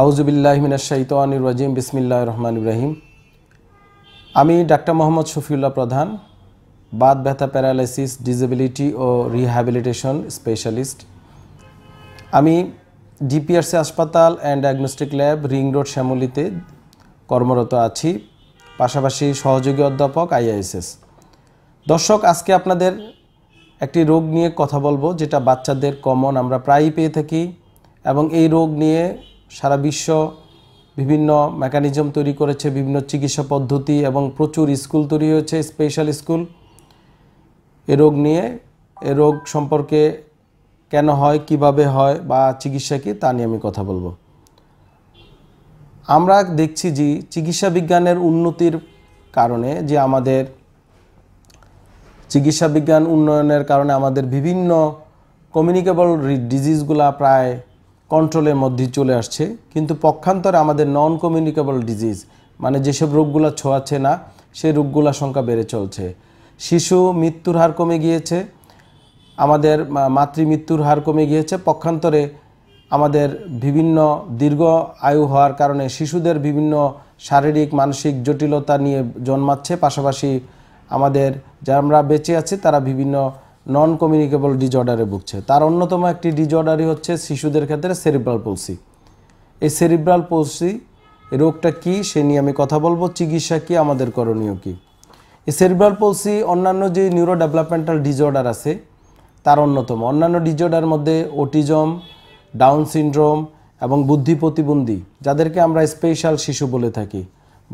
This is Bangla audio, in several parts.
আউজুবিল্লাহমিনাশাইতানির বিসমিল্লাহ রহমান ইব্রাহিম আমি ডাক্তার মোহাম্মদ শফিউল্লাহ প্রধান বাদ ব্যথা প্যারালাইসিস ডিজেবিলিটি ও রিহ্যাবিলিটেশন স্পেশালিস্ট আমি ডিপিআরসি হাসপাতাল and diagnostic lab ring road শ্যামলিতে কর্মরত আছি পাশাপাশি সহযোগী অধ্যাপক আইআইএসএস দর্শক আজকে আপনাদের একটি রোগ নিয়ে কথা বলবো যেটা বাচ্চাদের কমন আমরা প্রায়ই পেয়ে থাকি এবং এই রোগ নিয়ে সারা বিশ্ব বিভিন্ন মেকানিজম তৈরি করেছে বিভিন্ন চিকিৎসা পদ্ধতি এবং প্রচুর স্কুল তৈরি হয়েছে স্পেশাল স্কুল এ রোগ নিয়ে এ রোগ সম্পর্কে কেন হয় কিভাবে হয় বা চিকিৎসা কী তা নিয়ে আমি কথা বলবো আমরা দেখছি যে চিকিৎসা বিজ্ঞানের উন্নতির কারণে যে আমাদের চিকিৎসা বিজ্ঞান উন্নয়নের কারণে আমাদের বিভিন্ন কমিউনিকেবল ডিজিজগুলা প্রায় কন্ট্রোলের মধ্যে চলে আসছে কিন্তু পক্ষান্তরে আমাদের নন কমিউনিকেবল ডিজিজ মানে যেসব রোগগুলো ছোঁয়াচ্ছে না সে রোগগুলোর সংখ্যা বেড়ে চলছে শিশু মৃত্যুর হার কমে গিয়েছে আমাদের মাতৃ মৃত্যুর হার কমে গিয়েছে পক্ষান্তরে আমাদের বিভিন্ন দীর্ঘ আয়ু হওয়ার কারণে শিশুদের বিভিন্ন শারীরিক মানসিক জটিলতা নিয়ে জন্মাচ্ছে পাশাপাশি আমাদের যারা আমরা বেঁচে আছি তারা বিভিন্ন নন কমিউনিকেবল ডিজর্ডারে ভুগছে তার অন্যতম একটি ডিজর্ডারই হচ্ছে শিশুদের ক্ষেত্রে সেরিব্রাল পলসি এই সেরিব্রাল পলসি রোগটা কি সে নিয়ে আমি কথা বলবো চিকিৎসা কি আমাদের করণীয় কি এই সেরিব্রাল পলসি অন্যান্য যে নিউরো ডেভেলপমেন্টাল ডিজর্ডার আছে তার অন্যতম অন্যান্য ডিজর্ডার মধ্যে ওটিজম ডাউন সিন্ড্রোম এবং বুদ্ধি প্রতিবন্ধী যাদেরকে আমরা স্পেশাল শিশু বলে থাকি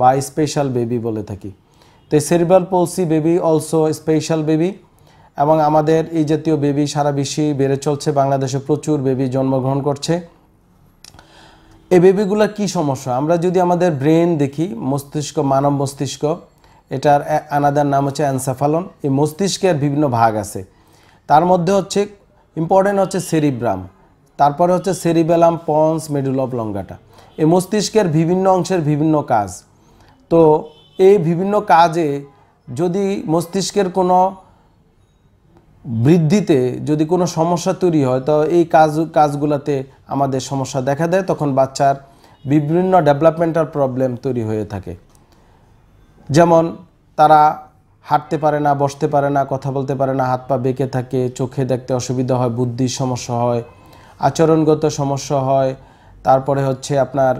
বা স্পেশাল বেবি বলে থাকি তো cerebral palsy baby also special baby এবং আমাদের এই জাতীয় বেবি সারা বিশ্বে বেড়ে চলছে বাংলাদেশে প্রচুর বেবি জন্মগ্রহণ করছে এই বেবিগুলো কি সমস্যা আমরা যদি আমাদের ব্রেন দেখি মস্তিষ্ক মানব মস্তিষ্ক এটার আনাদার নাম হচ্ছে অ্যানসাফালন এই মস্তিষ্কের বিভিন্ন ভাগ আছে তার মধ্যে হচ্ছে ইম্পর্টেন্ট হচ্ছে সেরিব্রাম তারপরে হচ্ছে সেরিবেলাম পন্স অফ লঙ্গাটা এই মস্তিষ্কের বিভিন্ন অংশের বিভিন্ন কাজ তো এই বিভিন্ন কাজে যদি মস্তিষ্কের কোনো বৃদ্ধিতে যদি কোনো সমস্যা তৈরি হয় তো এই কাজ কাজগুলোতে আমাদের সমস্যা দেখা দেয় তখন বাচ্চার বিভিন্ন ডেভেলপমেন্টাল প্রবলেম তৈরি হয়ে থাকে যেমন তারা হাঁটতে পারে না বসতে পারে না কথা বলতে পারে না হাত পা বেঁকে থাকে চোখে দেখতে অসুবিধা হয় বুদ্ধির সমস্যা হয় আচরণগত সমস্যা হয় তারপরে হচ্ছে আপনার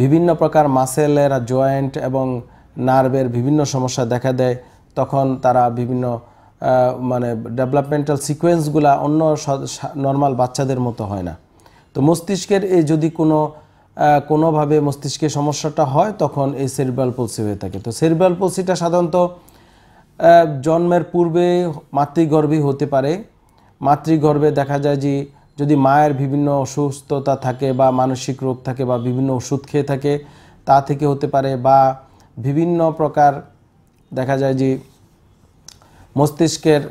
বিভিন্ন প্রকার মাসেলের জয়েন্ট এবং নার্ভের বিভিন্ন সমস্যা দেখা দেয় তখন তারা বিভিন্ন মানে ডেভেলপমেন্টাল সিকোয়েন্সগুলো অন্য নর্মাল বাচ্চাদের মতো হয় না তো মস্তিষ্কের এই যদি কোনো কোনোভাবে মস্তিষ্কে সমস্যাটা হয় তখন এই সেরিব্রাল পলসি হয়ে থাকে তো সেরিব্রাল পলসিটা সাধারণত জন্মের পূর্বে মাতৃগর্ভী হতে পারে মাতৃগর্ভে দেখা যায় যে যদি মায়ের বিভিন্ন অসুস্থতা থাকে বা মানসিক রোগ থাকে বা বিভিন্ন ওষুধ খেয়ে থাকে তা থেকে হতে পারে বা বিভিন্ন প্রকার দেখা যায় যে মস্তিষ্কের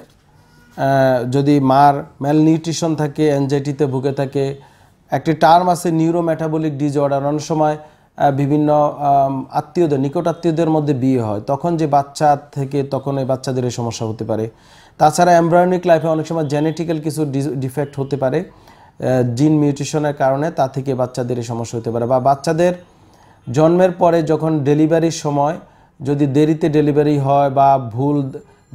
যদি মার ম্যালনিউট্রিশন থাকে অ্যাংজাইটিতে ভুগে থাকে একটি টার্ম আছে নিউরো ম্যাটাবলিক ডিজঅর্ডার অনেক সময় বিভিন্ন আত্মীয়দের নিকট আত্মীয়দের মধ্যে বিয়ে হয় তখন যে বাচ্চা থেকে তখন এই বাচ্চাদের এই সমস্যা হতে পারে তাছাড়া এমব্রয়নিক লাইফে অনেক সময় জেনেটিক্যাল কিছু ডিফেক্ট হতে পারে জিন মিউট্রিশনের কারণে তা থেকে বাচ্চাদের এই সমস্যা হতে পারে বা বাচ্চাদের জন্মের পরে যখন ডেলিভারির সময় যদি দেরিতে ডেলিভারি হয় বা ভুল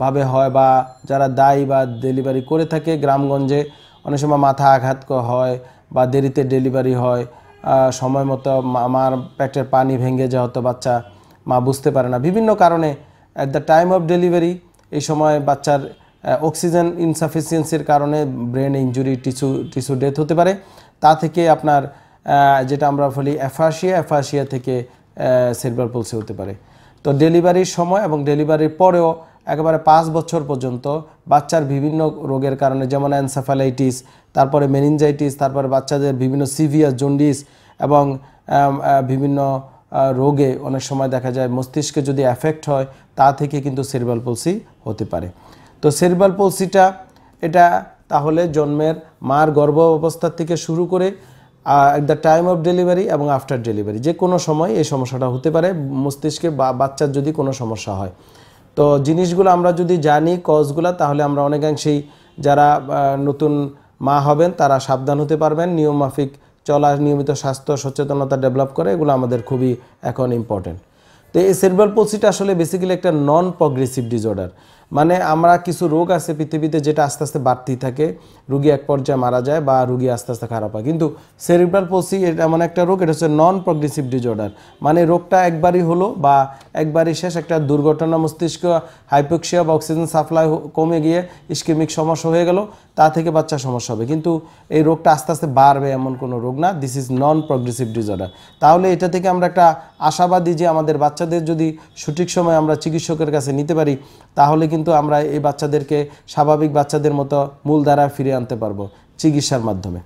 ভাবে হয় বা যারা দায়ী বা ডেলিভারি করে থাকে গ্রামগঞ্জে অনেক সময় মাথা আঘাত হয় বা দেরিতে ডেলিভারি হয় সময় মতো মার পেটের পানি ভেঙে যায় হতো বাচ্চা মা বুঝতে পারে না বিভিন্ন কারণে at the time of delivery এই সময় বাচ্চার অক্সিজেন ইনসাফিসিয়েন্সির কারণে brain injury tissue tissue death হতে পারে তা থেকে আপনার যেটা আমরা বলি অ্যাফাসিয়া অ্যাফাসিয়া থেকে সেলভার পলসি হতে পারে তো ডেলিভারির সময় এবং ডেলিভারির পরেও একেবারে পাঁচ বছর পর্যন্ত বাচ্চার বিভিন্ন রোগের কারণে যেমন অ্যানসেফালাইটিস তারপরে মেনিনজাইটিস তারপরে বাচ্চাদের বিভিন্ন সিভিয়ার জন্ডিস এবং বিভিন্ন রোগে অনেক সময় দেখা যায় মস্তিষ্কে যদি অ্যাফেক্ট হয় তা থেকে কিন্তু সেরিবাল পলসি হতে পারে তো সেরিবাল পলসিটা এটা তাহলে জন্মের মার গর্ভ অবস্থার থেকে শুরু করে at the time of delivery এবং আফটার ডেলিভারি যে কোনো সময় এই সমস্যাটা হতে পারে মস্তিষ্কে বা বাচ্চার যদি কোনো সমস্যা হয় তো জিনিসগুলো আমরা যদি জানি কজগুলো তাহলে আমরা অনেকাংশেই যারা নতুন মা হবেন তারা সাবধান হতে পারবেন নিয়মমাফিক চলা নিয়মিত স্বাস্থ্য সচেতনতা ডেভেলপ করে এগুলো আমাদের খুবই এখন ইম্পর্টেন্ট তো এই সেরবাল পলসিটা আসলে বেসিক্যালি একটা নন প্রগ্রেসিভ ডিসঅর্ডার মানে আমরা কিছু রোগ আছে পৃথিবীতে যেটা আস্তে আস্তে বাড়তেই থাকে রুগী এক পর্যায়ে মারা যায় বা রুগী আস্তে আস্তে খারাপ হয় কিন্তু সেরিব্রাল পসি এমন একটা রোগ এটা হচ্ছে নন প্রগ্রেসিভ ডিজর্ডার মানে রোগটা একবারই হলো বা একবারই শেষ একটা দুর্ঘটনা মস্তিষ্ক হাইপোক্সিয়া বা অক্সিজেন সাপ্লাই কমে গিয়ে ইস্কেমিক সমস্যা হয়ে গেল তা থেকে বাচ্চা সমস্যা হবে কিন্তু এই রোগটা আস্তে আস্তে বাড়বে এমন কোনো রোগ না this is non progressive disorder তাহলে এটা থেকে আমরা একটা আশাবাদী যে আমাদের বাচ্চাদের যদি সঠিক সময় আমরা চিকিৎসকের কাছে নিতে পারি তাহলে কিন্তু কিন্তু আমরা এই বাচ্চাদেরকে স্বাভাবিক বাচ্চাদের মতো মূলধারায় ফিরে আনতে পারবো চিকিৎসার মাধ্যমে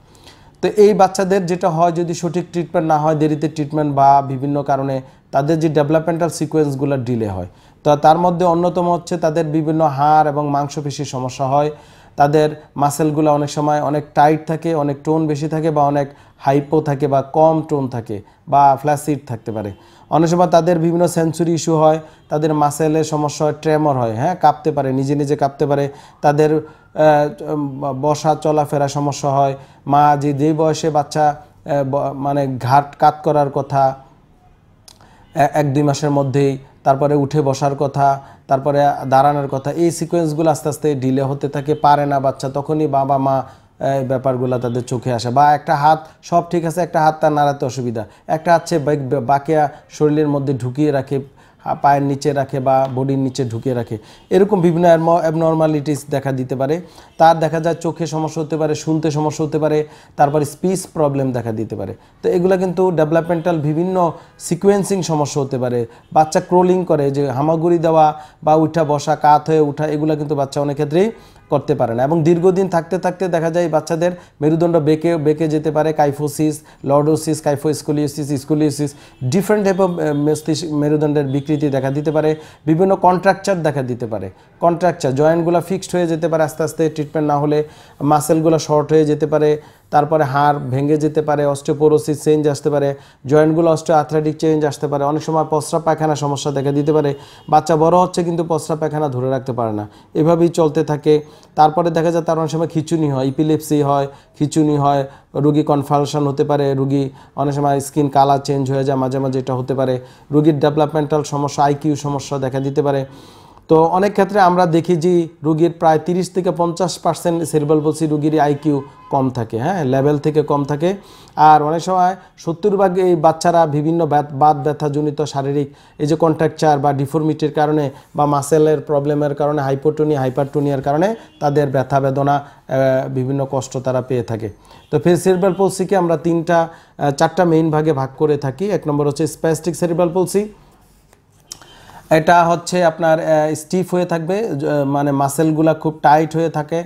তো এই বাচ্চাদের যেটা হয় যদি সঠিক ট্রিটমেন্ট না হয় দেরিতে ট্রিটমেন্ট বা বিভিন্ন কারণে তাদের যে ডেভেলপমেন্টাল সিকোয়েন্সগুলো ডিলে হয় তো তার মধ্যে অন্যতম হচ্ছে তাদের বিভিন্ন হাড় এবং মাংসপেশির সমস্যা হয় তাদের মাসেলগুলো অনেক সময় অনেক টাইট থাকে অনেক টোন বেশি থাকে বা অনেক হাইপো থাকে বা কম টোন থাকে বা ফ্ল্যাসিড থাকতে পারে অনেক সময় তাদের বিভিন্ন সেন্সুরি ইস্যু হয় তাদের মাসেলের সমস্যা হয় ট্রেমর হয় হ্যাঁ কাঁপতে পারে নিজে নিজে কাঁপতে পারে তাদের বসা চলাফেরা সমস্যা হয় মা যে যেই বয়সে বাচ্চা মানে ঘাট কাত করার কথা এক দুই মাসের মধ্যেই তারপরে উঠে বসার কথা তারপরে দাঁড়ানোর কথা এই সিকোয়েন্সগুলো আস্তে আস্তে ডিলে হতে থাকে পারে না বাচ্চা তখনই বাবা মা এই ব্যাপারগুলো তাদের চোখে আসে বা একটা হাত সব ঠিক আছে একটা হাত তার নাড়াতে অসুবিধা একটা হাত সে বাকিয়া শরীরের মধ্যে ঢুকিয়ে রাখে পায়ের নিচে রাখে বা বডির নিচে ঢুকে রাখে এরকম বিভিন্ন অ্যাবনর্মালিটিস দেখা দিতে পারে তার দেখা যায় চোখে সমস্যা হতে পারে শুনতে সমস্যা হতে পারে তারপরে স্পিচ প্রবলেম দেখা দিতে পারে তো এগুলো কিন্তু ডেভেলপমেন্টাল বিভিন্ন সিকোয়েন্সিং সমস্যা হতে পারে বাচ্চা ক্রোলিং করে যে হামাগুড়ি দেওয়া বা উঠা বসা কাত হয়ে উঠা এগুলো কিন্তু বাচ্চা অনেক ক্ষেত্রেই করতে পারে না এবং দীর্ঘদিন থাকতে থাকতে দেখা যায় বাচ্চাদের মেরুদণ্ড বেঁকে বেঁকে যেতে পারে kyphosis lordosis kyphoscoliosis scoliosis different type of মস্তিষ্ক মেরুদণ্ডের বিকৃতি দেখা দিতে পারে বিভিন্ন কন্ট্রাকচার দেখা দিতে পারে কন্ট্রাকচার জয়েন্টগুলো ফিক্সড হয়ে যেতে পারে আস্তে আস্তে ট্রিটমেন্ট না হলে মাসেলগুলো শর্ট হয়ে যেতে পারে তারপরে হাড় ভেঙে যেতে পারে অস্টোপোরোসিস চেঞ্জ আসতে পারে জয়েন্টগুলো অস্টিওআথ্রাইটিক চেঞ্জ আসতে পারে অনেক সময় প্রস্রাব পায়খানা সমস্যা দেখা দিতে পারে বাচ্চা বড় হচ্ছে কিন্তু প্রস্রাব পায়খানা ধরে রাখতে পারে না এভাবেই চলতে থাকে তারপরে দেখা যায় তার অনেক সময় খিচুনি হয় ইপিলেপসি হয় খিচুনি হয় রুগী কনফালশন হতে পারে রুগী অনেক সময় স্কিন কালার চেঞ্জ হয়ে যায় মাঝে মাঝে এটা হতে পারে রুগীর ডেভেলপমেন্টাল সমস্যা আইকিউ সমস্যা দেখা দিতে পারে তো অনেক ক্ষেত্রে আমরা দেখি যে রুগীর প্রায় তিরিশ থেকে পঞ্চাশ পার্সেন্ট সেরিবাল বলছি রুগীর আইকিউ কম থাকে হ্যাঁ লেভেল থেকে কম থাকে আর অনেক সময় সত্তর ভাগ এই বাচ্চারা বিভিন্ন বাত ব্যথাজনিত শারীরিক এই যে কন্ট্রাকচার বা ডিফর্মিটির কারণে বা মাসেলের প্রবলেমের কারণে হাইপোটোনি হাইপারটোনিয়ার কারণে তাদের ব্যথা বেদনা বিভিন্ন কষ্ট তারা পেয়ে থাকে তো ফের সেরিব্রাল পলসিকে আমরা তিনটা চারটা মেইন ভাগে ভাগ করে থাকি এক নম্বর হচ্ছে স্প্যাস্টিক সেরিব্রাল পলসি এটা হচ্ছে আপনার স্টিফ হয়ে থাকবে মানে মাসেলগুলা খুব টাইট হয়ে থাকে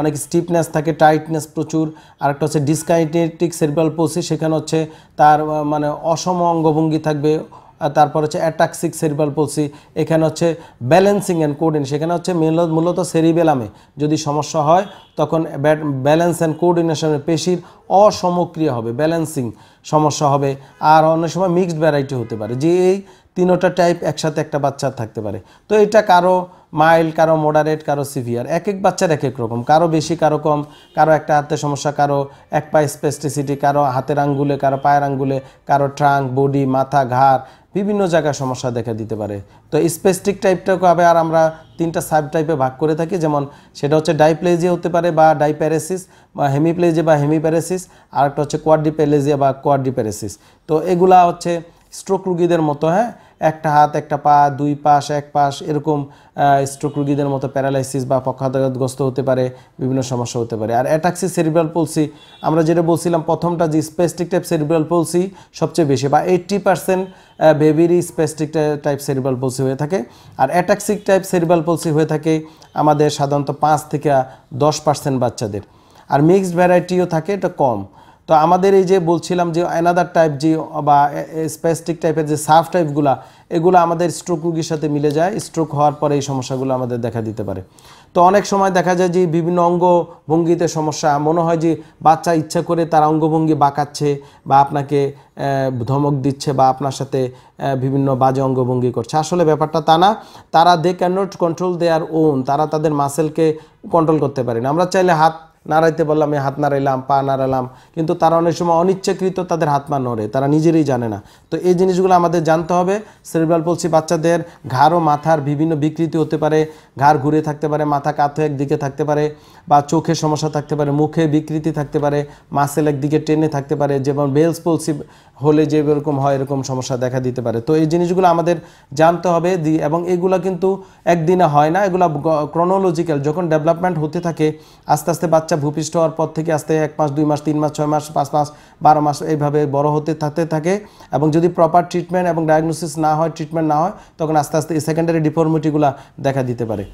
অনেক স্টিফনেস থাকে টাইটনেস প্রচুর আরেকটা হচ্ছে ডিসকাইটেটিক সেরিব্রাল পোসি সেখানে হচ্ছে তার মানে অসম অঙ্গভঙ্গি থাকবে তারপর হচ্ছে অ্যাটাক্সিক সেরিব্রাল পলসি এখানে হচ্ছে ব্যালেন্সিং অ্যান্ড কোর্ডিনেশন সেখানে হচ্ছে মূলত সেরিবেলামে যদি সমস্যা হয় তখন ব্যালেন্স অ্যান্ড কোর্ডিনেশনের পেশির অসমক্রিয়া হবে ব্যালেন্সিং সমস্যা হবে আর অন্য সময় মিক্সড ভ্যারাইটি হতে পারে যে এই তিনোটা টাইপ একসাথে একটা বাচ্চা থাকতে পারে তো এটা কারো মাইল্ড কারো মোডারেট কারো সিভিয়ার এক এক বাচ্চার এক এক রকম কারো বেশি কারো কম কারো একটা হাতে সমস্যা কারো এক পায়ে স্পেস্টিসিটি কারো হাতের আঙ্গুলে কারো পায়ের আঙ্গুলে কারো ট্রাঙ্ক বডি মাথা ঘাড় বিভিন্ন জায়গায় সমস্যা দেখা দিতে পারে তো স্পেস্টিক টাইপটাকে আর আমরা তিনটা সাব টাইপে ভাগ করে থাকি যেমন সেটা হচ্ছে ডাইপ্লেজিয়া হতে পারে বা ডাইপ্যারেসিস বা হেমিপ্লেজিয়া বা হেমিপ্যারেসিস আর একটা হচ্ছে কোয়ারডিপ্যালেজিয়া বা কোয়ারডিপ্যারেসিস তো এগুলা হচ্ছে স্ট্রোক রুগীদের মতো হ্যাঁ একটা হাত একটা পা দুই পাশ এক পাশ এরকম স্ট্রোক রুগীদের মতো প্যারালাইসিস বা পক্ষাতগ্রস্ত হতে পারে বিভিন্ন সমস্যা হতে পারে আর অ্যাটাক্সি সেরিব্রাল পলসি আমরা যেটা বলছিলাম প্রথমটা যে স্পেস্টিক টাইপ সেরিব্রাল পলসি সবচেয়ে বেশি বা এইট্টি পার্সেন্ট বেবিরই স্পেস্টিক টাইপ সেরিব্রাল পলসি হয়ে থাকে আর অ্যাটাক্সিক টাইপ সেরিব্রাল পলসি হয়ে থাকে আমাদের সাধারণত পাঁচ থেকে দশ পার্সেন্ট বাচ্চাদের আর মিক্সড ভ্যারাইটিও থাকে এটা কম তো আমাদের এই যে বলছিলাম যে অ্যানাদার টাইপ যে বা স্প্যাস্টিক টাইপের যে সাফ টাইপগুলো এগুলো আমাদের স্ট্রোক রুগীর সাথে মিলে যায় স্ট্রোক হওয়ার পরে এই সমস্যাগুলো আমাদের দেখা দিতে পারে তো অনেক সময় দেখা যায় যে বিভিন্ন অঙ্গভঙ্গিতে সমস্যা মনে হয় যে বাচ্চা ইচ্ছা করে তার অঙ্গভঙ্গি বাঁকাচ্ছে বা আপনাকে ধমক দিচ্ছে বা আপনার সাথে বিভিন্ন বাজে অঙ্গভঙ্গি করছে আসলে ব্যাপারটা তা না তারা they can not control their own তারা তাদের মাসেলকে কন্ট্রোল করতে পারে না আমরা চাইলে হাত নাড়াইতে বললাম আমি হাত নাড়াইলাম পা নাড়ালাম কিন্তু তারা অনেক সময় অনিচ্ছাকৃত তাদের হাত মা নড়ে তারা নিজেরই জানে না তো এই জিনিসগুলো আমাদের জানতে হবে সেরিব্রাল পলসি বাচ্চাদের ঘাড় ও মাথার বিভিন্ন বিকৃতি হতে পারে ঘাড় ঘুরে থাকতে পারে মাথা কাত একদিকে থাকতে পারে বা চোখে সমস্যা থাকতে পারে মুখে বিকৃতি থাকতে পারে মাসেল একদিকে টেনে থাকতে পারে যেমন বেলস পলসি হলে যে এরকম হয় এরকম সমস্যা দেখা দিতে পারে তো এই জিনিসগুলো আমাদের জানতে হবে এবং এগুলো কিন্তু একদিনে হয় না এগুলো ক্রনোলজিক্যাল যখন ডেভেলপমেন্ট হতে থাকে আস্তে আস্তে বাচ্চা ভূপিষ্ঠ হওয়ার পর থেকে আস্তে এক মাস দুই মাস তিন মাস ছয় মাস পাঁচ মাস বারো মাস এইভাবে বড় হতে থাকতে থাকে এবং যদি প্রপার ট্রিটমেন্ট এবং ডায়াগনোসিস না হয় ট্রিটমেন্ট না হয় তখন আস্তে আস্তে সেকেন্ডারি ডিফর্মিটিগুলো দেখা দিতে পারে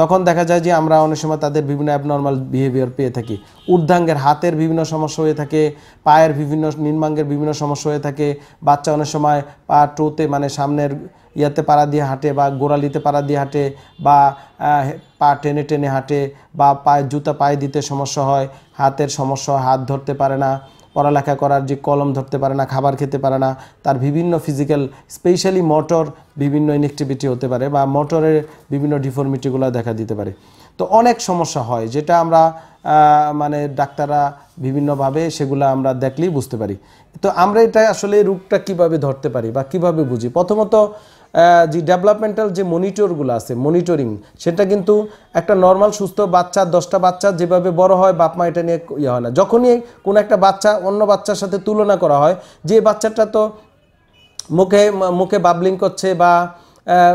তখন দেখা যায় যে আমরা অনেক সময় তাদের বিভিন্ন অ্যাবনর্মাল বিহেভিয়ার পেয়ে থাকি উর্ধাঙ্গের হাতের বিভিন্ন সমস্যা হয়ে থাকে পায়ের বিভিন্ন নির্মাঙ্গের বিভিন্ন সমস্যা হয়ে থাকে বাচ্চা অনেক সময় পা টোতে মানে সামনের ইয়াতে পাড়া দিয়ে হাঁটে বা গোড়ালিতে পাড়া দিয়ে হাঁটে বা পা টেনে টেনে হাঁটে বা পায়ে জুতা পায়ে দিতে সমস্যা হয় হাতের সমস্যা হাত ধরতে পারে না পড়ালেখা করার যে কলম ধরতে পারে না খাবার খেতে পারে না তার বিভিন্ন ফিজিক্যাল স্পেশালি মোটর বিভিন্ন ইনেক্টিভিটি হতে পারে বা মোটরের বিভিন্ন ডিফর্মিটিগুলো দেখা দিতে পারে তো অনেক সমস্যা হয় যেটা আমরা মানে ডাক্তাররা বিভিন্নভাবে সেগুলো আমরা দেখলেই বুঝতে পারি তো আমরা এটা আসলে রোগটা কিভাবে ধরতে পারি বা কিভাবে বুঝি প্রথমত যে ডেভেলপমেন্টাল যে মনিটরগুলো আছে মনিটরিং সেটা কিন্তু একটা নর্মাল সুস্থ বাচ্চা দশটা বাচ্চা যেভাবে বড় হয় বাপ মা এটা নিয়ে ইয়ে হয় না যখনই কোনো একটা বাচ্চা অন্য বাচ্চার সাথে তুলনা করা হয় যে বাচ্চাটা তো মুখে মুখে বাবলিং করছে বা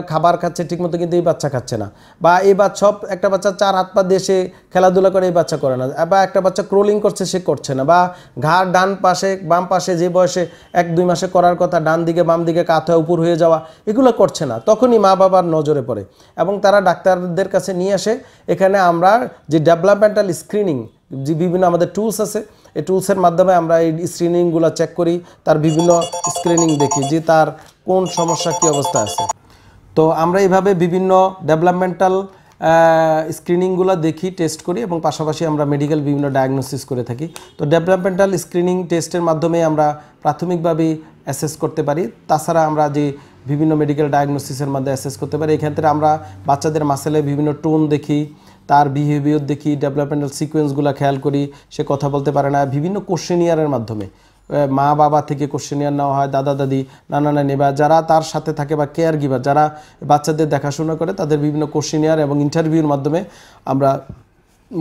খাবার খাচ্ছে ঠিকমতো কিন্তু এই বাচ্চা খাচ্ছে না বা এই বাচ্চা সব একটা বাচ্চা চার হাত পা দেশে খেলাধুলা করে এই বাচ্চা করে না বা একটা বাচ্চা ক্রোলিং করছে সে করছে না বা ঘাড় ডান পাশে বাম পাশে যে বয়সে এক দুই মাসে করার কথা ডান দিকে বাম দিকে কাত হয়ে উপর হয়ে যাওয়া এগুলো করছে না তখনই মা বাবার নজরে পড়ে এবং তারা ডাক্তারদের কাছে নিয়ে আসে এখানে আমরা যে ডেভেলপমেন্টাল স্ক্রিনিং যে বিভিন্ন আমাদের টুলস আছে এই টুলসের মাধ্যমে আমরা এই স্ক্রিনিংগুলো চেক করি তার বিভিন্ন স্ক্রিনিং দেখি যে তার কোন সমস্যা কী অবস্থা আছে তো আমরা এইভাবে বিভিন্ন ডেভেলপমেন্টাল স্ক্রিনিংগুলো দেখি টেস্ট করি এবং পাশাপাশি আমরা মেডিকেল বিভিন্ন ডায়াগনোসিস করে থাকি তো ডেভেলপমেন্টাল স্ক্রিনিং টেস্টের মাধ্যমে আমরা প্রাথমিকভাবে অ্যাসেস করতে পারি তাছাড়া আমরা যে বিভিন্ন মেডিকেল ডায়াগনোসিসের মধ্যে অ্যাসেস করতে পারি এক্ষেত্রে আমরা বাচ্চাদের মাসেলে বিভিন্ন টোন দেখি তার বিহেভিয়ার দেখি ডেভেলপমেন্টাল সিকোয়েন্সগুলো খেয়াল করি সে কথা বলতে পারে না বিভিন্ন কোশ্চেনিয়ারের মাধ্যমে মা বাবা থেকে কোশ্চেনিয়ার নেওয়া হয় দাদা দাদি নানা নানি বা যারা তার সাথে থাকে বা কেয়ার গিভার যারা বাচ্চাদের দেখাশোনা করে তাদের বিভিন্ন কোশ্চেনিয়ার এবং ইন্টারভিউর মাধ্যমে আমরা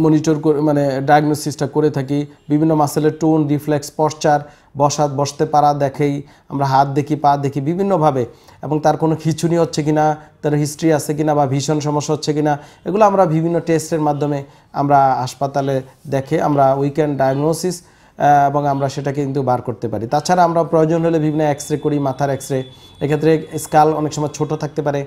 মনিটর করে মানে ডায়াগনোসিসটা করে থাকি বিভিন্ন মাসেলের টোন রিফ্লেক্স পশ্চার বসা বসতে পারা দেখেই আমরা হাত দেখি পা দেখি বিভিন্নভাবে এবং তার কোনো খিচুনি হচ্ছে কিনা তার হিস্ট্রি আছে কিনা বা ভীষণ সমস্যা হচ্ছে কিনা এগুলো আমরা বিভিন্ন টেস্টের মাধ্যমে আমরা হাসপাতালে দেখে আমরা উইকেন্ড ডায়াগনোসিস এবং আমরা সেটাকে কিন্তু বার করতে পারি তাছাড়া আমরা প্রয়োজন হলে বিভিন্ন এক্স রে করি মাথার এক্স রে এক্ষেত্রে স্কাল অনেক সময় ছোট থাকতে পারে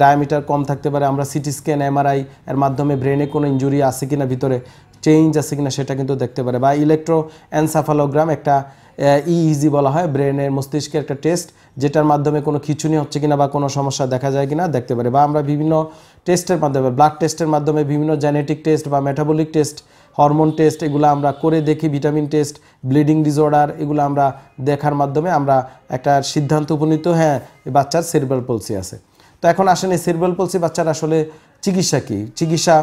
ডায়ামিটার কম থাকতে পারে আমরা সিটি স্ক্যান এমআরআই এর মাধ্যমে ব্রেনে কোনো ইঞ্জুরি আছে না ভিতরে চেঞ্জ আছে না সেটা কিন্তু দেখতে পারে বা ইলেকট্রো অ্যানসাফালোগ্রাম একটা ইজি e e বলা হয় ব্রেনের মস্তিষ্কের একটা টেস্ট যেটার মাধ্যমে কোনো খিচুনি হচ্ছে কিনা বা কোনো সমস্যা দেখা যায় কিনা দেখতে পারে বা আমরা বিভিন্ন টেস্টের মাধ্যমে ব্লাড টেস্টের মাধ্যমে বিভিন্ন জেনেটিক টেস্ট বা মেটাবলিক টেস্ট হরমোন টেস্ট এগুলো আমরা করে দেখি ভিটামিন টেস্ট ব্লিডিং ডিসঅর্ডার এগুলো আমরা দেখার মাধ্যমে আমরা একটা সিদ্ধান্ত উপনীত হ্যাঁ বাচ্চার সেরবেল পলসি আছে তো এখন আসেন এই সেরিব্রাল পলসি বাচ্চার আসলে চিকিৎসা কি চিকিৎসা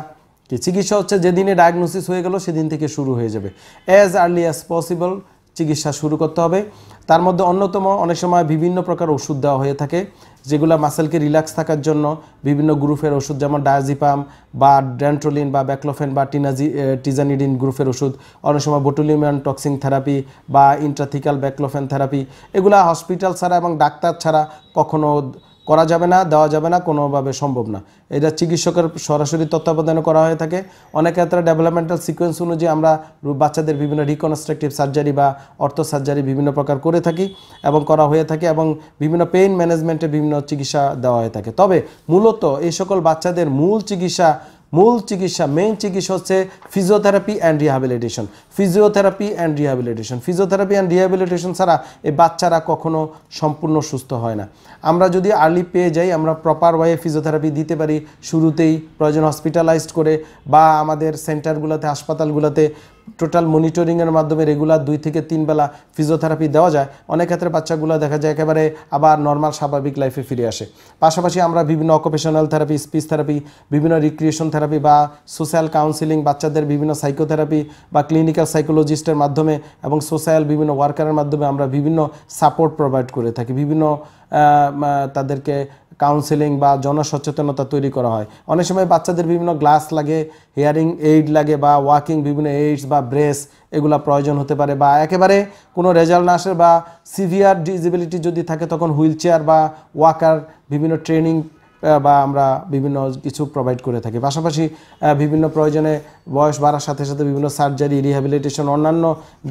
কি চিকিৎসা হচ্ছে যেদিনে ডায়াগনোসিস হয়ে গেল সেদিন থেকে শুরু হয়ে যাবে অ্যাজ আর্লি অ্যাজ পসিবল চিকিৎসা শুরু করতে হবে তার মধ্যে অন্যতম অনেক সময় বিভিন্ন প্রকার ওষুধ দেওয়া হয়ে থাকে যেগুলো মাসেলকে রিল্যাক্স থাকার জন্য বিভিন্ন গ্রুপের ওষুধ যেমন ডায়াজিপাম বা ড্যান্ট্রোলিন বা ব্যাক্লোফেন বা টিনাজি টিজানিডিন গ্রুপের ওষুধ অনেক সময় বোটুলিমিয়ান টক্সিং থেরাপি বা ইন্ট্রাথিক্যাল ব্যাক্লোফেন থেরাপি এগুলা হসপিটাল ছাড়া এবং ডাক্তার ছাড়া কখনো করা যাবে না দেওয়া যাবে না কোনোভাবে সম্ভব না এটা চিকিৎসকের সরাসরি তত্ত্বাবধানে করা হয়ে থাকে অনেক ক্ষেত্রে ডেভেলপমেন্টাল সিকোয়েন্স অনুযায়ী আমরা বাচ্চাদের বিভিন্ন রিকনস্ট্রাকটিভ সার্জারি বা অর্থ সার্জারি বিভিন্ন প্রকার করে থাকি এবং করা হয়ে থাকে এবং বিভিন্ন পেইন ম্যানেজমেন্টে বিভিন্ন চিকিৎসা দেওয়া হয়ে থাকে তবে মূলত এই সকল বাচ্চাদের মূল চিকিৎসা মূল চিকিৎসা মেইন চিকিৎসা হচ্ছে physiotherapy and rehabilitation physiotherapy and rehabilitation physiotherapy and rehabilitation ছাড়া এই বাচ্চারা কখনো সম্পূর্ণ সুস্থ হয় না আমরা যদি আর্লি পেয়ে যাই আমরা প্রপার ওয়ে ফিজিওথেরাপি দিতে পারি শুরুতেই প্রয়োজন হসপিটালাইজড করে বা আমাদের সেন্টারগুলোতে হাসপাতালগুলোতে টোটাল মনিটরিংয়ের মাধ্যমে রেগুলার দুই থেকে তিন বেলা ফিজিওথেরাপি দেওয়া যায় অনেক ক্ষেত্রে বাচ্চাগুলো দেখা যায় একেবারে আবার নর্মাল স্বাভাবিক লাইফে ফিরে আসে পাশাপাশি আমরা বিভিন্ন অকুপেশনাল থেরাপি স্পিচ থেরাপি বিভিন্ন রিক্রিয়েশন থেরাপি বা সোশ্যাল কাউন্সিলিং বাচ্চাদের বিভিন্ন সাইকোথেরাপি বা ক্লিনিক্যাল সাইকোলজিস্টের মাধ্যমে এবং সোশ্যাল বিভিন্ন ওয়ার্কারের মাধ্যমে আমরা বিভিন্ন সাপোর্ট প্রোভাইড করে থাকি বিভিন্ন তাদেরকে কাউন্সেলিং বা জনসচেতনতা তৈরি করা হয় অনেক সময় বাচ্চাদের বিভিন্ন গ্লাস লাগে হিয়ারিং এইড লাগে বা ওয়াকিং বিভিন্ন এইডস বা ব্রেস এগুলা প্রয়োজন হতে পারে বা একেবারে কোনো রেজাল্ট না আসে বা সিভিয়ার ডিজিবিলিটি যদি থাকে তখন হুইল চেয়ার বা ওয়াকার বিভিন্ন ট্রেনিং বা আমরা বিভিন্ন কিছু প্রোভাইড করে থাকি পাশাপাশি বিভিন্ন প্রয়োজনে বয়স বাড়ার সাথে সাথে বিভিন্ন সার্জারি রিহ্যাবিলিটেশন অন্যান্য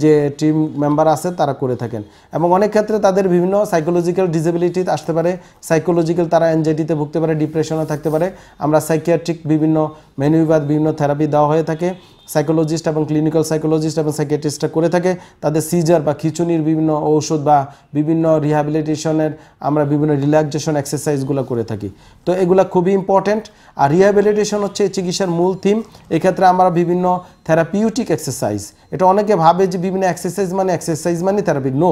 যে টিম মেম্বার আছে তারা করে থাকেন এবং অনেক ক্ষেত্রে তাদের বিভিন্ন সাইকোলজিক্যাল ডিসেবিলিটি আসতে পারে সাইকোলজিক্যাল তারা অ্যাংজাইটিতে ভুগতে পারে ডিপ্রেশনে থাকতে পারে আমরা সাইকিয়াট্রিক বিভিন্ন মেনুবাদ বিভিন্ন থেরাপি দেওয়া হয়ে থাকে সাইকোলজিস্ট এবং ক্লিনিক্যাল সাইকোলজিস্ট এবং সাইকেট্রিস্টরা করে থাকে তাদের সিজার বা খিচুনির বিভিন্ন ঔষধ বা বিভিন্ন রিহ্যাবিলিটেশনের আমরা বিভিন্ন রিল্যাক্সেশন এক্সারসাইজগুলো করে থাকি তো এগুলো খুবই ইম্পর্ট্যান্ট আর রিহ্যাবিলিটেশন হচ্ছে চিকিৎসার মূল থিম এক্ষেত্রে আমরা বিভিন্ন থেরাপিউটিক এক্সারসাইজ এটা অনেকে ভাবে যে বিভিন্ন এক্সারসাইজ মানে এক্সারসাইজ মানে থেরাপি নো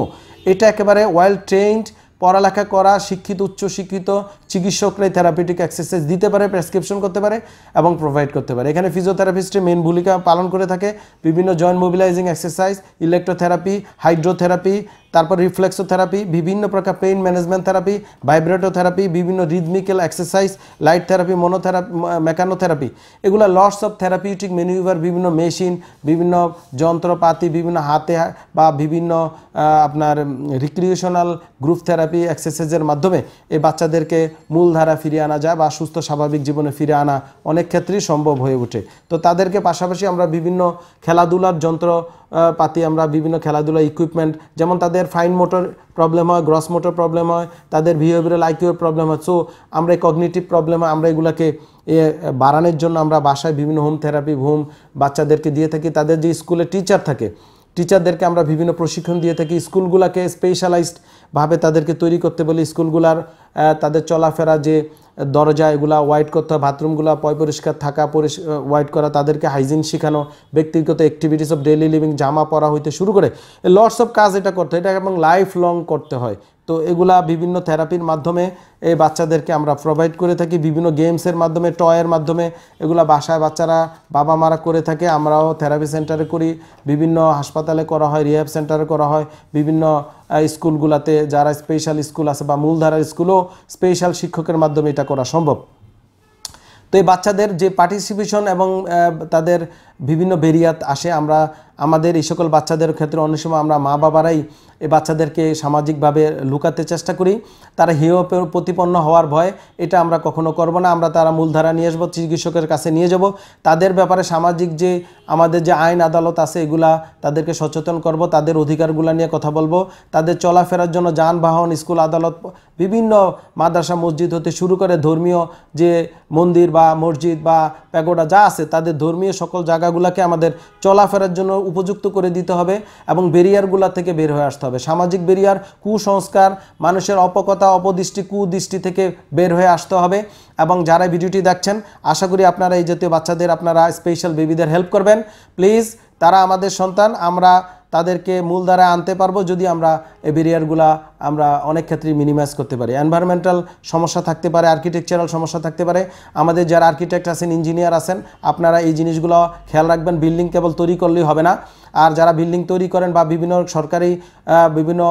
এটা একেবারে ওয়েল ট্রেন্ড পড়ালেখা করা শিক্ষিত উচ্চশিক্ষিত চিকিৎসকরাই থেরাপিউটিক এক্সারসাইজ দিতে পারে প্রেসক্রিপশন করতে পারে এবং প্রোভাইড করতে পারে এখানে ফিজিওথেরাপিস্টের মেন ভূমিকা পালন করে থাকে বিভিন্ন joint mobilizing exercise electrotherapy hydrotherapy তারপর রিফ্লেক্সোথেরাপি বিভিন্ন প্রকার পেইন ম্যানেজমেন্ট থেরাপি ভাইব্রেটোথেরাপি বিভিন্ন rhythmical exercise light therapy monotherapy mechanotherapy এগুলো লস অফ থেরাপিউটিক মেনিউভার বিভিন্ন মেশিন বিভিন্ন যন্ত্রপাতি বিভিন্ন হাতে বা বিভিন্ন আপনার রিক্রিয়েশনাল গ্রুপ থেরাপি এক্সারসাইজের মাধ্যমে এই বাচ্চাদেরকে মূলধারা ফিরিয়ে আনা যায় বা সুস্থ স্বাভাবিক জীবনে ফিরে আনা অনেক ক্ষেত্রেই সম্ভব হয়ে ওঠে তো তাদেরকে পাশাপাশি আমরা বিভিন্ন খেলাধুলার যন্ত্রপাতি আমরা বিভিন্ন খেলাধুলা ইকুইপমেন্ট যেমন তাদের তাদের ফাইন মোটর প্রবলেম হয় গ্রস মোটর প্রবলেম হয় তাদের বিহেভিয়ার আইকিউর প্রবলেম হয় সো আমরা কগনিটিভ প্রবলেম আমরা এগুলাকে বাড়ানোর জন্য আমরা বাসায় বিভিন্ন হোম থেরাপি হোম বাচ্চাদেরকে দিয়ে থাকি তাদের যে স্কুলে টিচার থাকে টিচারদেরকে আমরা বিভিন্ন প্রশিক্ষণ দিয়ে থাকি স্কুলগুলোকে স্পেশালাইজডভাবে তাদেরকে তৈরি করতে বলি স্কুলগুলার তাদের চলাফেরা যে দরজা এগুলা ওয়াইট করতে বাথরুমগুলো পয় পরিষ্কার থাকা ওয়াইট করা তাদেরকে হাইজিন শেখানো ব্যক্তিগত অ্যাক্টিভিটিস অফ ডেইলি লিভিং জামা পরা হইতে শুরু করে লটস অফ কাজ এটা করতে হয় এটা এবং লাইফ লং করতে হয় তো এগুলা বিভিন্ন থেরাপির মাধ্যমে এই বাচ্চাদেরকে আমরা প্রোভাইড করে থাকি বিভিন্ন গেমসের মাধ্যমে টয়ের মাধ্যমে এগুলা বাসায় বাচ্চারা বাবা মারা করে থাকে আমরাও থেরাপি সেন্টারে করি বিভিন্ন হাসপাতালে করা হয় রিহ্যাব সেন্টারে করা হয় বিভিন্ন স্কুলগুলাতে যারা স্পেশাল স্কুল আছে বা মূলধারার স্কুলও স্পেশাল শিক্ষকের মাধ্যমে এটা করা সম্ভব তো এই বাচ্চাদের যে পার্টিসিপেশন এবং তাদের বিভিন্ন বেরিয়াত আসে আমরা আমাদের এই সকল বাচ্চাদের ক্ষেত্রে অনেক সময় আমরা মা বাবারাই এই বাচ্চাদেরকে সামাজিকভাবে লুকাতে চেষ্টা করি তারা হেয় প্রতিপন্ন হওয়ার ভয় এটা আমরা কখনো করব না আমরা তারা মূলধারা নিয়ে আসবো চিকিৎসকের কাছে নিয়ে যাব তাদের ব্যাপারে সামাজিক যে আমাদের যে আইন আদালত আছে এগুলা তাদেরকে সচেতন করব তাদের অধিকারগুলো নিয়ে কথা বলবো তাদের চলাফেরার জন্য যানবাহন স্কুল আদালত বিভিন্ন মাদ্রাসা মসজিদ হতে শুরু করে ধর্মীয় যে মন্দির বা মসজিদ বা প্যাগোডা যা আছে তাদের ধর্মীয় সকল জায়গা জায়গাগুলোকে আমাদের চলাফেরার জন্য উপযুক্ত করে দিতে হবে এবং বেরিয়ারগুলা থেকে বের হয়ে আসতে হবে সামাজিক বেরিয়ার কুসংস্কার মানুষের অপকথা অপদৃষ্টি কুদৃষ্টি থেকে বের হয়ে আসতে হবে এবং যারা ভিডিওটি দেখছেন আশা করি আপনারা এই জাতীয় বাচ্চাদের আপনারা স্পেশাল বেবিদের হেল্প করবেন প্লিজ তারা আমাদের সন্তান আমরা তাদেরকে মূলধারায় আনতে পারবো যদি আমরা এই ব্যারিয়ারগুলা আমরা অনেক ক্ষেত্রে মিনিমাইজ করতে পারি এনভায়রনমেন্টাল সমস্যা থাকতে পারে আর্কিটেকচারাল সমস্যা থাকতে পারে আমাদের যারা আর্কিটেক্ট আছেন ইঞ্জিনিয়ার আছেন আপনারা এই জিনিসগুলো খেয়াল রাখবেন বিল্ডিং কেবল তৈরি করলেই হবে না আর যারা বিল্ডিং তৈরি করেন বা বিভিন্ন সরকারি বিভিন্ন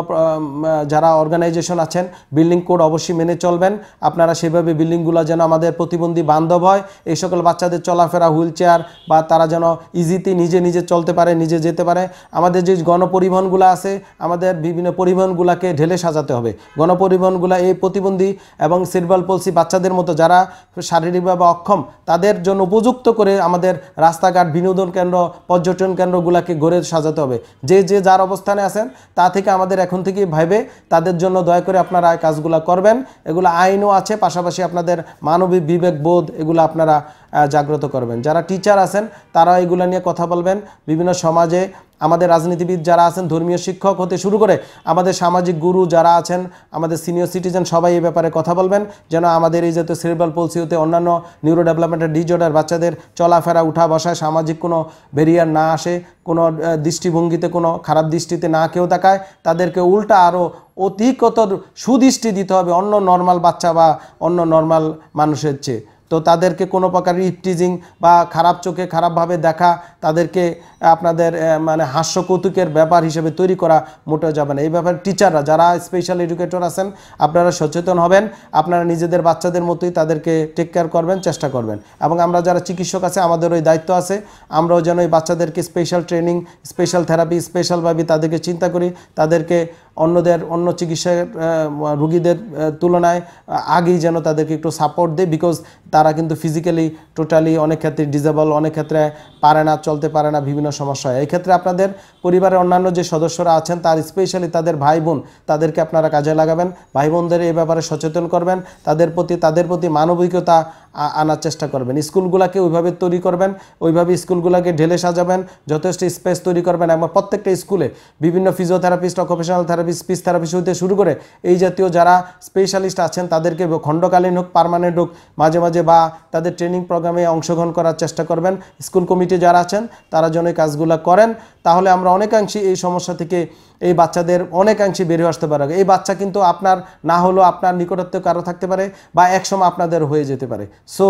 যারা অর্গানাইজেশন আছেন বিল্ডিং কোড অবশ্যই মেনে চলবেন আপনারা সেভাবে বিল্ডিংগুলো যেন আমাদের প্রতিবন্ধী বান্ধব হয় এই সকল বাচ্চাদের চলাফেরা হুইল চেয়ার বা তারা যেন ইজিতে নিজে নিজে চলতে পারে নিজে যেতে পারে আমাদের যে গণপরিবহনগুলো আছে আমাদের বিভিন্ন পরিবহনগুলোকে ঢেলে সাজাতে হবে গণপরিবহনগুলো এই প্রতিবন্ধী এবং সিরবাল পলসি বাচ্চাদের মতো যারা শারীরিকভাবে অক্ষম তাদের জন্য উপযুক্ত করে আমাদের রাস্তাঘাট বিনোদন কেন্দ্র পর্যটন কেন্দ্রগুলোকে গড়ে ধরে সাজাতে হবে যে যে যার অবস্থানে আছেন তা থেকে আমাদের এখন থেকে ভাবে তাদের জন্য দয়া করে আপনারা কাজগুলো করবেন এগুলো আইনও আছে পাশাপাশি আপনাদের মানবিক বিবেক বোধ এগুলো আপনারা জাগ্রত করবেন যারা টিচার আছেন তারা এগুলো নিয়ে কথা বলবেন বিভিন্ন সমাজে আমাদের রাজনীতিবিদ যারা আছেন ধর্মীয় শিক্ষক হতে শুরু করে আমাদের সামাজিক গুরু যারা আছেন আমাদের সিনিয়র সিটিজেন সবাই এই ব্যাপারে কথা বলবেন যেন আমাদের এই জাতীয় সেরিব্রাল পলসিওতে অন্যান্য নিউরো ডেভেলপমেন্টের ডিজর্ডার বাচ্চাদের চলাফেরা উঠা বসায় সামাজিক কোনো ব্যারিয়ার না আসে কোনো দৃষ্টিভঙ্গিতে কোনো খারাপ দৃষ্টিতে না কেউ তাকায় তাদেরকে উল্টা আরও অতিকতর সুদৃষ্টি দিতে হবে অন্য নর্মাল বাচ্চা বা অন্য নর্মাল মানুষের চেয়ে তো তাদেরকে কোনো প্রকার ইফটিজিং বা খারাপ চোখে খারাপভাবে দেখা তাদেরকে আপনাদের মানে হাস্য কৌতুকের ব্যাপার হিসেবে তৈরি করা মোটেও যাবে না এই ব্যাপারে টিচাররা যারা স্পেশাল এডুকেটর আছেন আপনারা সচেতন হবেন আপনারা নিজেদের বাচ্চাদের মতোই তাদেরকে টেক কেয়ার করবেন চেষ্টা করবেন এবং আমরা যারা চিকিৎসক আছে আমাদের ওই দায়িত্ব আছে আমরাও যেন ওই বাচ্চাদেরকে স্পেশাল ট্রেনিং স্পেশাল থেরাপি স্পেশালভাবে তাদেরকে চিন্তা করি তাদেরকে অন্যদের অন্য চিকিৎসা রুগীদের তুলনায় আগেই যেন তাদেরকে একটু সাপোর্ট দেয় বিকজ তারা কিন্তু ফিজিক্যালি টোটালি অনেক ক্ষেত্রে ডিজেবল অনেক ক্ষেত্রে পারে না চলতে পারে না বিভিন্ন সমস্যা হয় এক্ষেত্রে আপনাদের পরিবারের অন্যান্য যে সদস্যরা আছেন তার স্পেশালি তাদের ভাই বোন তাদেরকে আপনারা কাজে লাগাবেন ভাই বোনদের এই ব্যাপারে সচেতন করবেন তাদের প্রতি তাদের প্রতি মানবিকতা আনার চেষ্টা করবেন স্কুলগুলোকে ওইভাবে তৈরি করবেন ওইভাবে স্কুলগুলোকে ঢেলে সাজাবেন যথেষ্ট স্পেস তৈরি করবেন এবং প্রত্যেকটা স্কুলে বিভিন্ন physiotherapist occupational therapist speech therapist হইতে শুরু করে এই জাতীয় যারা স্পেশালিস্ট আছেন তাদেরকে খণ্ডকালীন হোক পারমানেন্ট হোক মাঝে মাঝে বা তাদের ট্রেনিং প্রোগ্রামে অংশগ্রহণ করার চেষ্টা করবেন স্কুল কমিটি যারা আছেন তারা যেন এই কাজগুলো করেন তাহলে আমরা অনেকাংশে এই সমস্যা থেকে এই বাচ্চাদের অনেকাংশে বেরিয়ে আসতে পারে এই বাচ্চা কিন্তু আপনার না হলেও আপনার নিকটত্ব কারো থাকতে পারে বা একসময় আপনাদের হয়ে যেতে পারে সো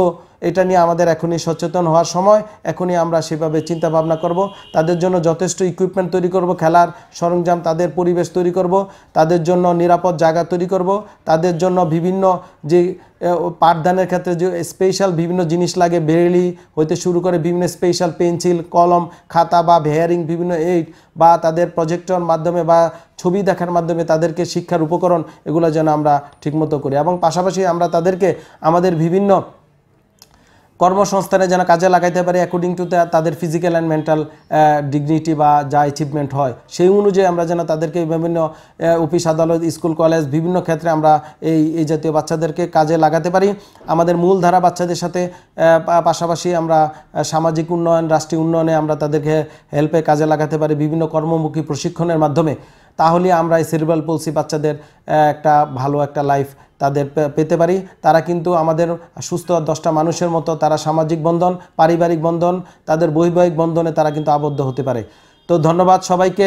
এটা নিয়ে আমাদের এখনই সচেতন হওয়ার সময় এখনই আমরা সেভাবে চিন্তা ভাবনা করব তাদের জন্য যথেষ্ট ইকুইপমেন্ট তৈরি করব খেলার সরঞ্জাম তাদের পরিবেশ তৈরি করব তাদের জন্য নিরাপদ জায়গা তৈরি করব তাদের জন্য বিভিন্ন যে পাঠদানের ক্ষেত্রে যে স্পেশাল বিভিন্ন জিনিস লাগে বেরেলি হইতে শুরু করে বিভিন্ন স্পেশাল পেন্সিল কলম খাতা বা ভেয়ারিং বিভিন্ন এইট বা তাদের প্রজেক্টর মাধ্যমে বা ছবি দেখার মাধ্যমে তাদেরকে শিক্ষার উপকরণ এগুলো যেন আমরা ঠিকমতো করি এবং পাশাপাশি আমরা তাদেরকে আমাদের বিভিন্ন কর্মসংস্থানে যেন কাজে লাগাইতে পারে অ্যাকর্ডিং টু তাদের ফিজিক্যাল অ্যান্ড মেন্টাল ডিগনিটি বা যা অ্যাচিভমেন্ট হয় সেই অনুযায়ী আমরা যেন তাদেরকে বিভিন্ন অফিস আদালত স্কুল কলেজ বিভিন্ন ক্ষেত্রে আমরা এই এই জাতীয় বাচ্চাদেরকে কাজে লাগাতে পারি আমাদের মূলধারা বাচ্চাদের সাথে পাশাপাশি আমরা সামাজিক উন্নয়ন রাষ্ট্রীয় উন্নয়নে আমরা তাদেরকে হেল্পে কাজে লাগাতে পারি বিভিন্ন কর্মমুখী প্রশিক্ষণের মাধ্যমে তাহলে আমরা এই সেরিব্রাল পলসি বাচ্চাদের একটা ভালো একটা লাইফ তাদের পেতে পারি তারা কিন্তু আমাদের সুস্থ দশটা মানুষের মতো তারা সামাজিক বন্ধন পারিবারিক বন্ধন তাদের বৈবাহিক বন্ধনে তারা কিন্তু আবদ্ধ হতে পারে তো ধন্যবাদ সবাইকে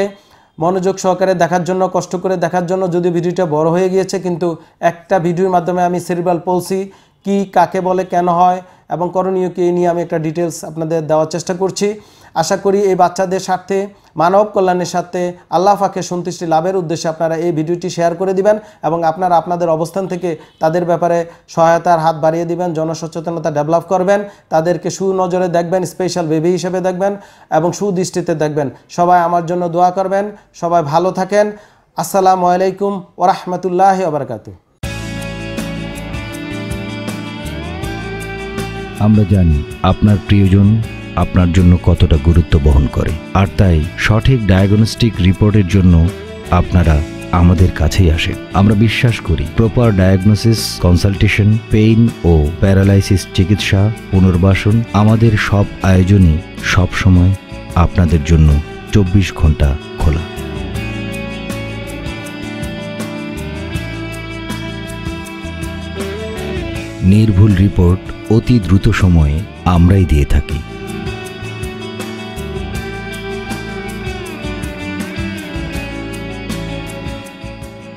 মনোযোগ সহকারে দেখার জন্য কষ্ট করে দেখার জন্য যদি ভিডিওটা বড় হয়ে গিয়েছে কিন্তু একটা ভিডিওর মাধ্যমে আমি সেরিব্রাল পলসি কি কাকে বলে কেন হয় এবং করণীয় কি নিয়ে আমি একটা ডিটেলস আপনাদের দেওয়ার চেষ্টা করছি আশা করি এই বাচ্চাদের স্বার্থে মানব কল্যাণের সাথে আল্লাহ ফাঁকে সন্তুষ্টি লাভের উদ্দেশ্যে আপনারা এই ভিডিওটি শেয়ার করে দিবেন এবং আপনারা আপনাদের অবস্থান থেকে তাদের ব্যাপারে সহায়তার হাত বাড়িয়ে দিবেন জনসচেতনতা ডেভেলপ করবেন তাদেরকে সুনজরে দেখবেন স্পেশাল বেবি হিসেবে দেখবেন এবং সুদৃষ্টিতে দেখবেন সবাই আমার জন্য দোয়া করবেন সবাই ভালো থাকেন আসসালামু আলাইকুম ওরহমতুল্লাহ আবরকাত আমরা জানি আপনার প্রিয়জন আপনার জন্য কতটা গুরুত্ব বহন করে আর তাই সঠিক ডায়াগনস্টিক রিপোর্টের জন্য আপনারা আমাদের কাছেই আসে আমরা বিশ্বাস করি প্রপার ডায়াগনোসিস কনসালটেশন পেইন ও প্যারালাইসিস চিকিৎসা পুনর্বাসন আমাদের সব আয়োজনই সবসময় আপনাদের জন্য চব্বিশ ঘন্টা খোলা নির্ভুল রিপোর্ট অতি দ্রুত সময়ে আমরাই দিয়ে থাকি